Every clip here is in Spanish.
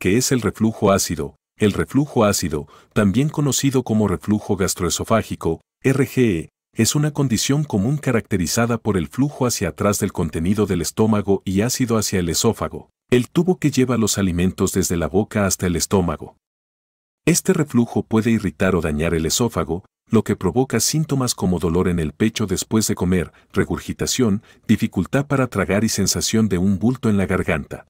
¿Qué es el reflujo ácido. El reflujo ácido, también conocido como reflujo gastroesofágico, RGE, es una condición común caracterizada por el flujo hacia atrás del contenido del estómago y ácido hacia el esófago, el tubo que lleva los alimentos desde la boca hasta el estómago. Este reflujo puede irritar o dañar el esófago, lo que provoca síntomas como dolor en el pecho después de comer, regurgitación, dificultad para tragar y sensación de un bulto en la garganta.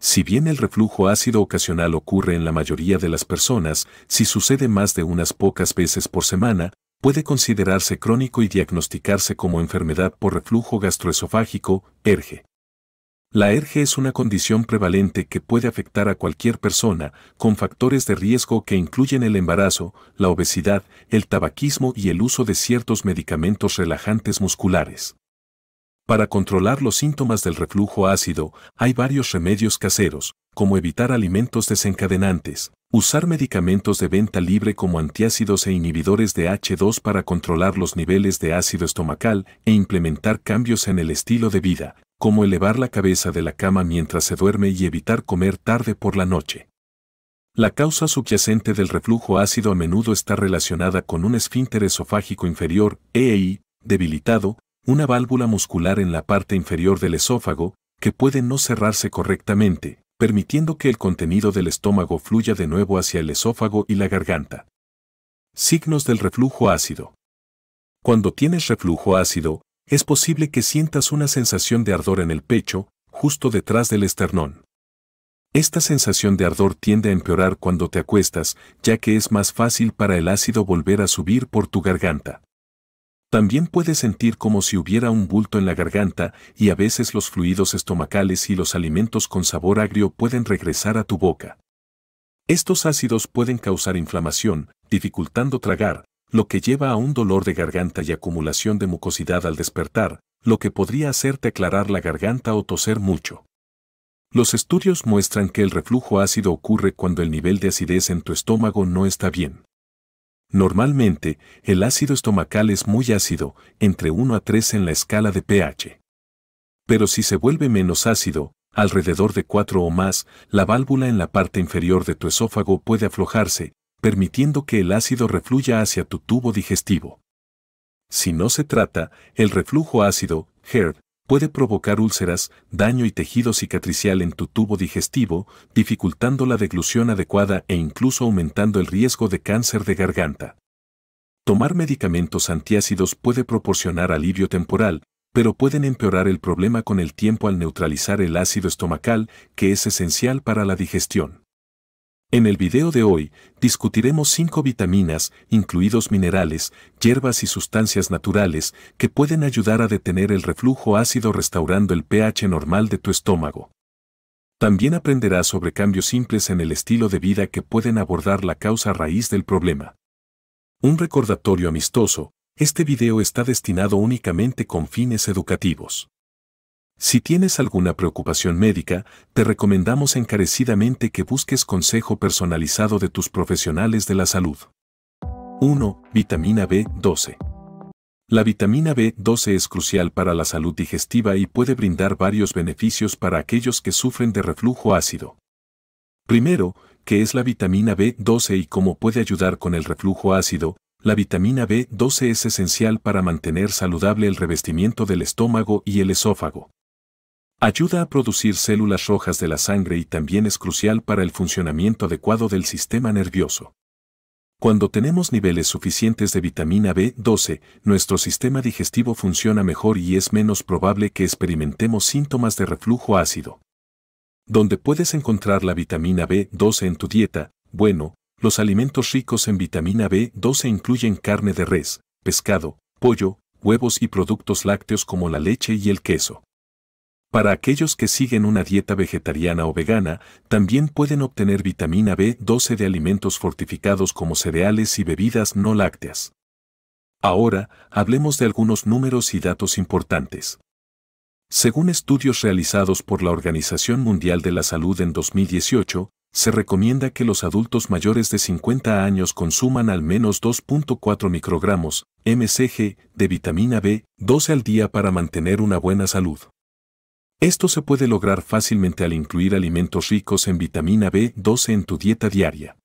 Si bien el reflujo ácido ocasional ocurre en la mayoría de las personas, si sucede más de unas pocas veces por semana, puede considerarse crónico y diagnosticarse como enfermedad por reflujo gastroesofágico, ERGE. La ERGE es una condición prevalente que puede afectar a cualquier persona, con factores de riesgo que incluyen el embarazo, la obesidad, el tabaquismo y el uso de ciertos medicamentos relajantes musculares. Para controlar los síntomas del reflujo ácido, hay varios remedios caseros, como evitar alimentos desencadenantes, usar medicamentos de venta libre como antiácidos e inhibidores de H2 para controlar los niveles de ácido estomacal e implementar cambios en el estilo de vida, como elevar la cabeza de la cama mientras se duerme y evitar comer tarde por la noche. La causa subyacente del reflujo ácido a menudo está relacionada con un esfínter esofágico inferior, EEI, debilitado, una válvula muscular en la parte inferior del esófago, que puede no cerrarse correctamente, permitiendo que el contenido del estómago fluya de nuevo hacia el esófago y la garganta. Signos del reflujo ácido. Cuando tienes reflujo ácido, es posible que sientas una sensación de ardor en el pecho, justo detrás del esternón. Esta sensación de ardor tiende a empeorar cuando te acuestas, ya que es más fácil para el ácido volver a subir por tu garganta. También puedes sentir como si hubiera un bulto en la garganta y a veces los fluidos estomacales y los alimentos con sabor agrio pueden regresar a tu boca. Estos ácidos pueden causar inflamación, dificultando tragar, lo que lleva a un dolor de garganta y acumulación de mucosidad al despertar, lo que podría hacerte aclarar la garganta o toser mucho. Los estudios muestran que el reflujo ácido ocurre cuando el nivel de acidez en tu estómago no está bien. Normalmente, el ácido estomacal es muy ácido, entre 1 a 3 en la escala de pH. Pero si se vuelve menos ácido, alrededor de 4 o más, la válvula en la parte inferior de tu esófago puede aflojarse, permitiendo que el ácido refluya hacia tu tubo digestivo. Si no se trata, el reflujo ácido, HERD, puede provocar úlceras, daño y tejido cicatricial en tu tubo digestivo, dificultando la deglución adecuada e incluso aumentando el riesgo de cáncer de garganta. Tomar medicamentos antiácidos puede proporcionar alivio temporal, pero pueden empeorar el problema con el tiempo al neutralizar el ácido estomacal, que es esencial para la digestión. En el video de hoy, discutiremos 5 vitaminas, incluidos minerales, hierbas y sustancias naturales, que pueden ayudar a detener el reflujo ácido restaurando el pH normal de tu estómago. También aprenderás sobre cambios simples en el estilo de vida que pueden abordar la causa raíz del problema. Un recordatorio amistoso, este video está destinado únicamente con fines educativos. Si tienes alguna preocupación médica, te recomendamos encarecidamente que busques consejo personalizado de tus profesionales de la salud. 1. Vitamina B12. La vitamina B12 es crucial para la salud digestiva y puede brindar varios beneficios para aquellos que sufren de reflujo ácido. Primero, ¿qué es la vitamina B12 y cómo puede ayudar con el reflujo ácido? La vitamina B12 es esencial para mantener saludable el revestimiento del estómago y el esófago. Ayuda a producir células rojas de la sangre y también es crucial para el funcionamiento adecuado del sistema nervioso. Cuando tenemos niveles suficientes de vitamina B12, nuestro sistema digestivo funciona mejor y es menos probable que experimentemos síntomas de reflujo ácido. Donde puedes encontrar la vitamina B12 en tu dieta, bueno, los alimentos ricos en vitamina B12 incluyen carne de res, pescado, pollo, huevos y productos lácteos como la leche y el queso. Para aquellos que siguen una dieta vegetariana o vegana, también pueden obtener vitamina B12 de alimentos fortificados como cereales y bebidas no lácteas. Ahora, hablemos de algunos números y datos importantes. Según estudios realizados por la Organización Mundial de la Salud en 2018, se recomienda que los adultos mayores de 50 años consuman al menos 2.4 microgramos, MCG, de vitamina B, 12 al día para mantener una buena salud. Esto se puede lograr fácilmente al incluir alimentos ricos en vitamina B12 en tu dieta diaria.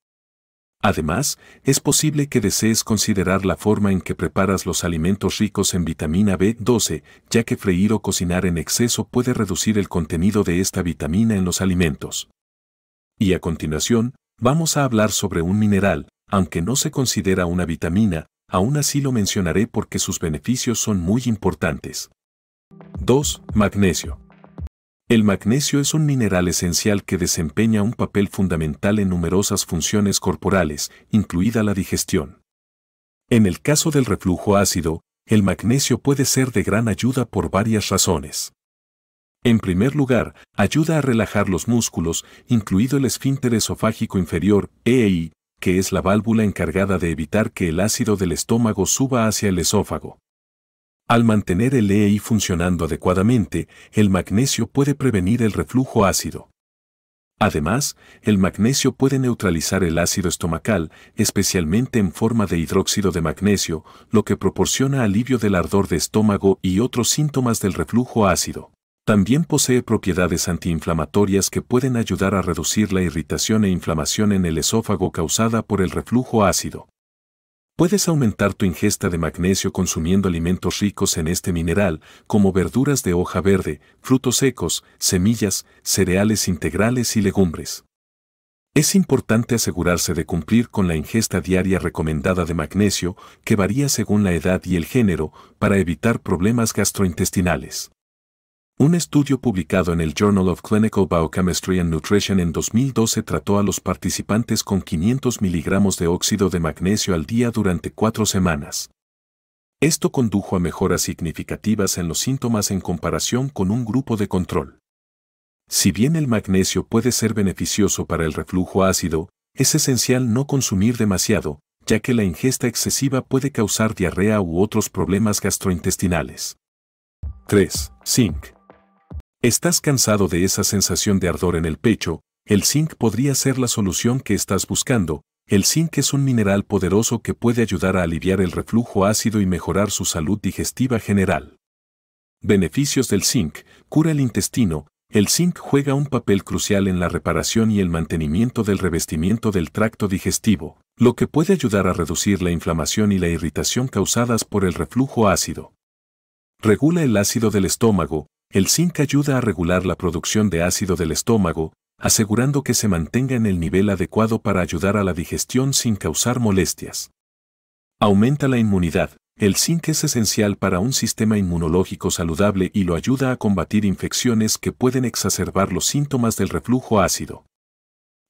Además, es posible que desees considerar la forma en que preparas los alimentos ricos en vitamina B12, ya que freír o cocinar en exceso puede reducir el contenido de esta vitamina en los alimentos. Y a continuación, vamos a hablar sobre un mineral, aunque no se considera una vitamina, aún así lo mencionaré porque sus beneficios son muy importantes. 2. Magnesio. El magnesio es un mineral esencial que desempeña un papel fundamental en numerosas funciones corporales, incluida la digestión. En el caso del reflujo ácido, el magnesio puede ser de gran ayuda por varias razones. En primer lugar, ayuda a relajar los músculos, incluido el esfínter esofágico inferior, EEI, que es la válvula encargada de evitar que el ácido del estómago suba hacia el esófago. Al mantener el EI funcionando adecuadamente, el magnesio puede prevenir el reflujo ácido. Además, el magnesio puede neutralizar el ácido estomacal, especialmente en forma de hidróxido de magnesio, lo que proporciona alivio del ardor de estómago y otros síntomas del reflujo ácido. También posee propiedades antiinflamatorias que pueden ayudar a reducir la irritación e inflamación en el esófago causada por el reflujo ácido. Puedes aumentar tu ingesta de magnesio consumiendo alimentos ricos en este mineral, como verduras de hoja verde, frutos secos, semillas, cereales integrales y legumbres. Es importante asegurarse de cumplir con la ingesta diaria recomendada de magnesio, que varía según la edad y el género, para evitar problemas gastrointestinales. Un estudio publicado en el Journal of Clinical Biochemistry and Nutrition en 2012 trató a los participantes con 500 miligramos de óxido de magnesio al día durante cuatro semanas. Esto condujo a mejoras significativas en los síntomas en comparación con un grupo de control. Si bien el magnesio puede ser beneficioso para el reflujo ácido, es esencial no consumir demasiado, ya que la ingesta excesiva puede causar diarrea u otros problemas gastrointestinales. 3. Zinc. ¿Estás cansado de esa sensación de ardor en el pecho? El zinc podría ser la solución que estás buscando. El zinc es un mineral poderoso que puede ayudar a aliviar el reflujo ácido y mejorar su salud digestiva general. Beneficios del zinc. Cura el intestino. El zinc juega un papel crucial en la reparación y el mantenimiento del revestimiento del tracto digestivo, lo que puede ayudar a reducir la inflamación y la irritación causadas por el reflujo ácido. Regula el ácido del estómago, el zinc ayuda a regular la producción de ácido del estómago, asegurando que se mantenga en el nivel adecuado para ayudar a la digestión sin causar molestias. Aumenta la inmunidad. El zinc es esencial para un sistema inmunológico saludable y lo ayuda a combatir infecciones que pueden exacerbar los síntomas del reflujo ácido.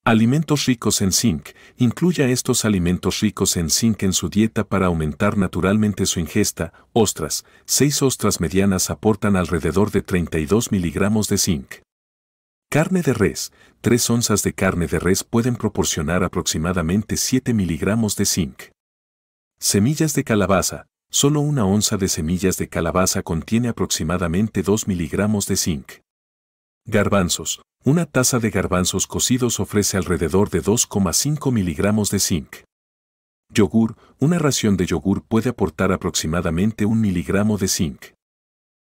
Alimentos ricos en zinc. Incluya estos alimentos ricos en zinc en su dieta para aumentar naturalmente su ingesta. Ostras. Seis ostras medianas aportan alrededor de 32 miligramos de zinc. Carne de res. Tres onzas de carne de res pueden proporcionar aproximadamente 7 miligramos de zinc. Semillas de calabaza. Solo una onza de semillas de calabaza contiene aproximadamente 2 miligramos de zinc. Garbanzos. Una taza de garbanzos cocidos ofrece alrededor de 2,5 miligramos de zinc. Yogur. Una ración de yogur puede aportar aproximadamente un miligramo de zinc.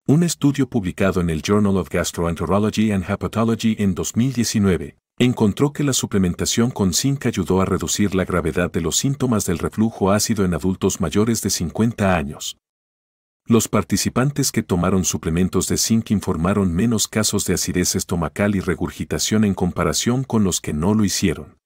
Un estudio publicado en el Journal of Gastroenterology and Hepatology en 2019 encontró que la suplementación con zinc ayudó a reducir la gravedad de los síntomas del reflujo ácido en adultos mayores de 50 años, los participantes que tomaron suplementos de zinc informaron menos casos de acidez estomacal y regurgitación en comparación con los que no lo hicieron.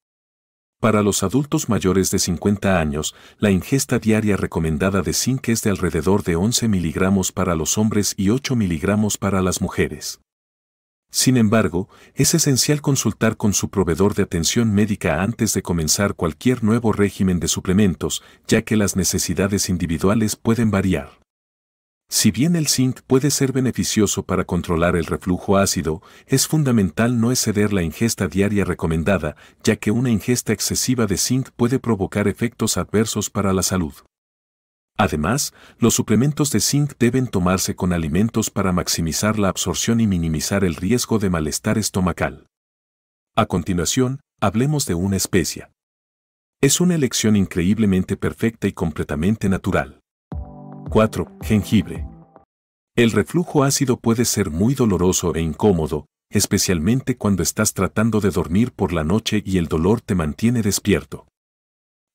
Para los adultos mayores de 50 años, la ingesta diaria recomendada de zinc es de alrededor de 11 miligramos para los hombres y 8 miligramos para las mujeres. Sin embargo, es esencial consultar con su proveedor de atención médica antes de comenzar cualquier nuevo régimen de suplementos, ya que las necesidades individuales pueden variar. Si bien el zinc puede ser beneficioso para controlar el reflujo ácido, es fundamental no exceder la ingesta diaria recomendada, ya que una ingesta excesiva de zinc puede provocar efectos adversos para la salud. Además, los suplementos de zinc deben tomarse con alimentos para maximizar la absorción y minimizar el riesgo de malestar estomacal. A continuación, hablemos de una especia. Es una elección increíblemente perfecta y completamente natural. 4. Jengibre. El reflujo ácido puede ser muy doloroso e incómodo, especialmente cuando estás tratando de dormir por la noche y el dolor te mantiene despierto.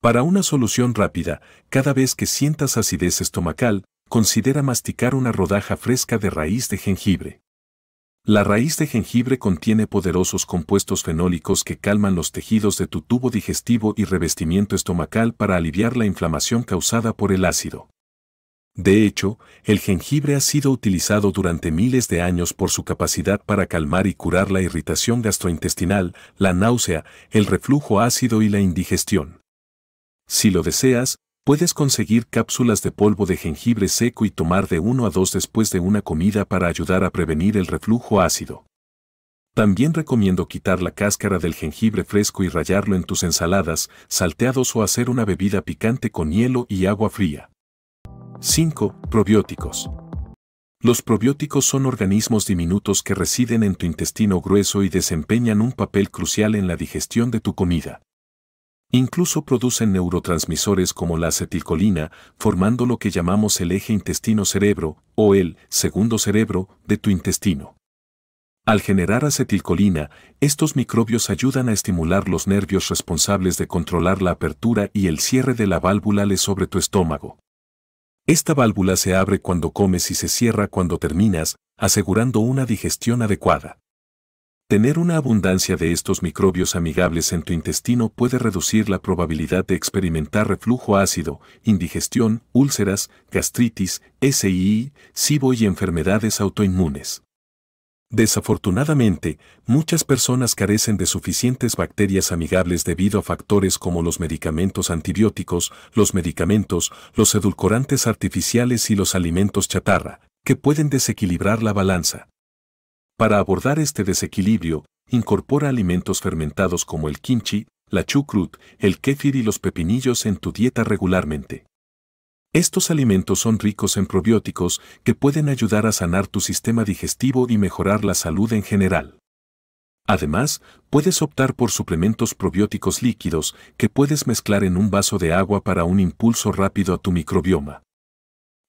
Para una solución rápida, cada vez que sientas acidez estomacal, considera masticar una rodaja fresca de raíz de jengibre. La raíz de jengibre contiene poderosos compuestos fenólicos que calman los tejidos de tu tubo digestivo y revestimiento estomacal para aliviar la inflamación causada por el ácido. De hecho, el jengibre ha sido utilizado durante miles de años por su capacidad para calmar y curar la irritación gastrointestinal, la náusea, el reflujo ácido y la indigestión. Si lo deseas, puedes conseguir cápsulas de polvo de jengibre seco y tomar de uno a dos después de una comida para ayudar a prevenir el reflujo ácido. También recomiendo quitar la cáscara del jengibre fresco y rayarlo en tus ensaladas, salteados o hacer una bebida picante con hielo y agua fría. 5. Probióticos. Los probióticos son organismos diminutos que residen en tu intestino grueso y desempeñan un papel crucial en la digestión de tu comida. Incluso producen neurotransmisores como la acetilcolina, formando lo que llamamos el eje intestino-cerebro, o el segundo cerebro, de tu intestino. Al generar acetilcolina, estos microbios ayudan a estimular los nervios responsables de controlar la apertura y el cierre de la válvula sobre tu estómago. Esta válvula se abre cuando comes y se cierra cuando terminas, asegurando una digestión adecuada. Tener una abundancia de estos microbios amigables en tu intestino puede reducir la probabilidad de experimentar reflujo ácido, indigestión, úlceras, gastritis, SII, SIBO y enfermedades autoinmunes. Desafortunadamente, muchas personas carecen de suficientes bacterias amigables debido a factores como los medicamentos antibióticos, los medicamentos, los edulcorantes artificiales y los alimentos chatarra, que pueden desequilibrar la balanza. Para abordar este desequilibrio, incorpora alimentos fermentados como el kimchi, la chucrut, el kéfir y los pepinillos en tu dieta regularmente. Estos alimentos son ricos en probióticos que pueden ayudar a sanar tu sistema digestivo y mejorar la salud en general. Además, puedes optar por suplementos probióticos líquidos que puedes mezclar en un vaso de agua para un impulso rápido a tu microbioma.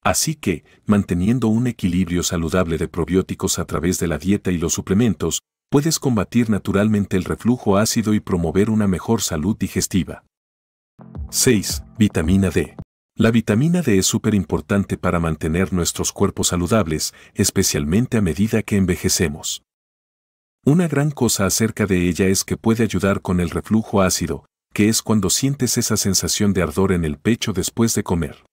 Así que, manteniendo un equilibrio saludable de probióticos a través de la dieta y los suplementos, puedes combatir naturalmente el reflujo ácido y promover una mejor salud digestiva. 6. Vitamina D. La vitamina D es súper importante para mantener nuestros cuerpos saludables, especialmente a medida que envejecemos. Una gran cosa acerca de ella es que puede ayudar con el reflujo ácido, que es cuando sientes esa sensación de ardor en el pecho después de comer.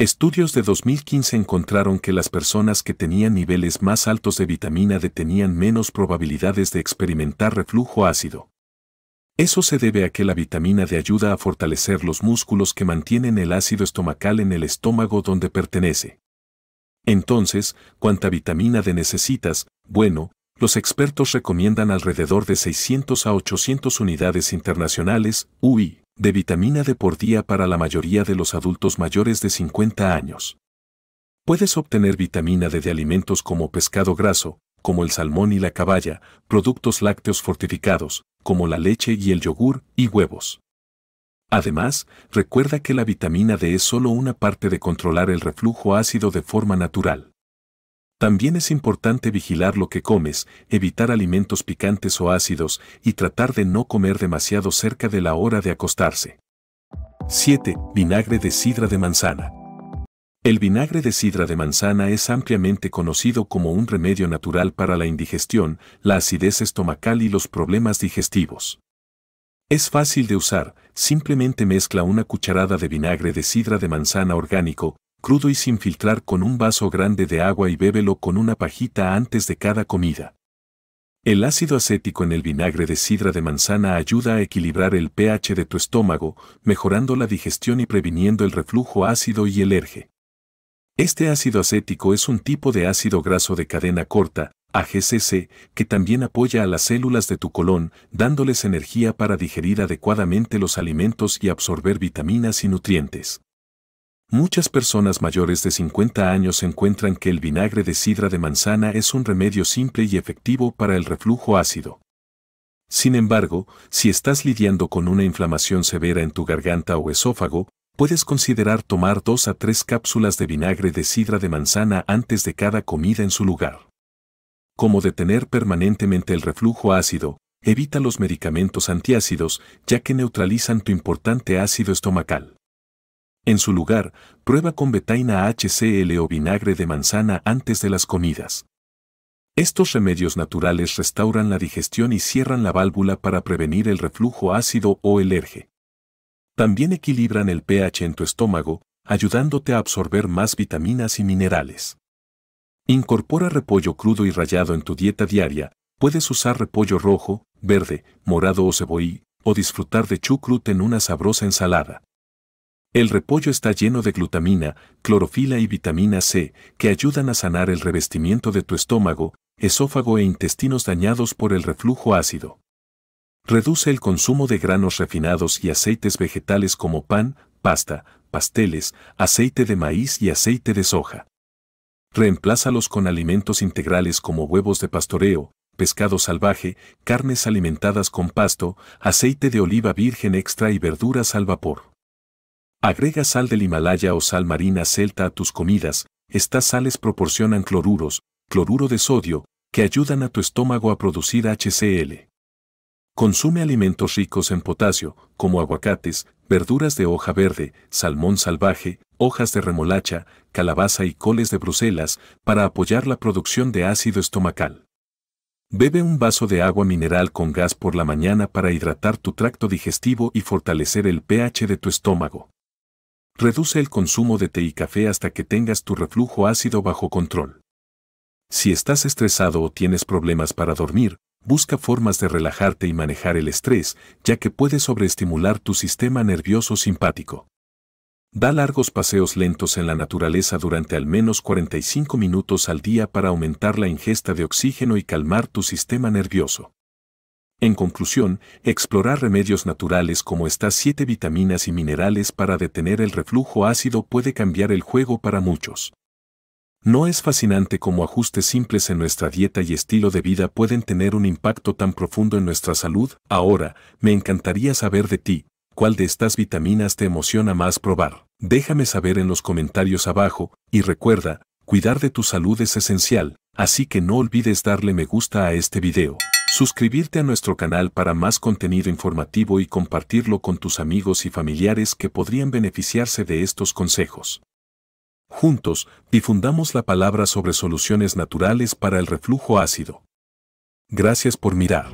Estudios de 2015 encontraron que las personas que tenían niveles más altos de vitamina D tenían menos probabilidades de experimentar reflujo ácido. Eso se debe a que la vitamina D ayuda a fortalecer los músculos que mantienen el ácido estomacal en el estómago donde pertenece. Entonces, ¿cuánta vitamina D necesitas? Bueno, los expertos recomiendan alrededor de 600 a 800 unidades internacionales, UI, de vitamina D por día para la mayoría de los adultos mayores de 50 años. Puedes obtener vitamina D de alimentos como pescado graso, como el salmón y la caballa, productos lácteos fortificados, como la leche y el yogur, y huevos. Además, recuerda que la vitamina D es solo una parte de controlar el reflujo ácido de forma natural. También es importante vigilar lo que comes, evitar alimentos picantes o ácidos y tratar de no comer demasiado cerca de la hora de acostarse. 7. Vinagre de sidra de manzana. El vinagre de sidra de manzana es ampliamente conocido como un remedio natural para la indigestión, la acidez estomacal y los problemas digestivos. Es fácil de usar, simplemente mezcla una cucharada de vinagre de sidra de manzana orgánico, crudo y sin filtrar con un vaso grande de agua y bébelo con una pajita antes de cada comida. El ácido acético en el vinagre de sidra de manzana ayuda a equilibrar el pH de tu estómago, mejorando la digestión y previniendo el reflujo ácido y el erge. Este ácido acético es un tipo de ácido graso de cadena corta, AGCC, que también apoya a las células de tu colon, dándoles energía para digerir adecuadamente los alimentos y absorber vitaminas y nutrientes. Muchas personas mayores de 50 años encuentran que el vinagre de sidra de manzana es un remedio simple y efectivo para el reflujo ácido. Sin embargo, si estás lidiando con una inflamación severa en tu garganta o esófago, puedes considerar tomar dos a tres cápsulas de vinagre de sidra de manzana antes de cada comida en su lugar. Como detener permanentemente el reflujo ácido, evita los medicamentos antiácidos ya que neutralizan tu importante ácido estomacal. En su lugar, prueba con betaina HCl o vinagre de manzana antes de las comidas. Estos remedios naturales restauran la digestión y cierran la válvula para prevenir el reflujo ácido o el erge. También equilibran el pH en tu estómago, ayudándote a absorber más vitaminas y minerales. Incorpora repollo crudo y rallado en tu dieta diaria. Puedes usar repollo rojo, verde, morado o ceboí, o disfrutar de chucrut en una sabrosa ensalada. El repollo está lleno de glutamina, clorofila y vitamina C, que ayudan a sanar el revestimiento de tu estómago, esófago e intestinos dañados por el reflujo ácido. Reduce el consumo de granos refinados y aceites vegetales como pan, pasta, pasteles, aceite de maíz y aceite de soja. Reemplázalos con alimentos integrales como huevos de pastoreo, pescado salvaje, carnes alimentadas con pasto, aceite de oliva virgen extra y verduras al vapor. Agrega sal del Himalaya o sal marina celta a tus comidas, estas sales proporcionan cloruros, cloruro de sodio, que ayudan a tu estómago a producir HCl. Consume alimentos ricos en potasio, como aguacates, verduras de hoja verde, salmón salvaje, hojas de remolacha, calabaza y coles de Bruselas, para apoyar la producción de ácido estomacal. Bebe un vaso de agua mineral con gas por la mañana para hidratar tu tracto digestivo y fortalecer el pH de tu estómago. Reduce el consumo de té y café hasta que tengas tu reflujo ácido bajo control. Si estás estresado o tienes problemas para dormir, busca formas de relajarte y manejar el estrés, ya que puede sobreestimular tu sistema nervioso simpático. Da largos paseos lentos en la naturaleza durante al menos 45 minutos al día para aumentar la ingesta de oxígeno y calmar tu sistema nervioso. En conclusión, explorar remedios naturales como estas 7 vitaminas y minerales para detener el reflujo ácido puede cambiar el juego para muchos. ¿No es fascinante cómo ajustes simples en nuestra dieta y estilo de vida pueden tener un impacto tan profundo en nuestra salud? Ahora, me encantaría saber de ti, cuál de estas vitaminas te emociona más probar. Déjame saber en los comentarios abajo, y recuerda, cuidar de tu salud es esencial, así que no olvides darle me gusta a este video, suscribirte a nuestro canal para más contenido informativo y compartirlo con tus amigos y familiares que podrían beneficiarse de estos consejos. Juntos, difundamos la palabra sobre soluciones naturales para el reflujo ácido. Gracias por mirar.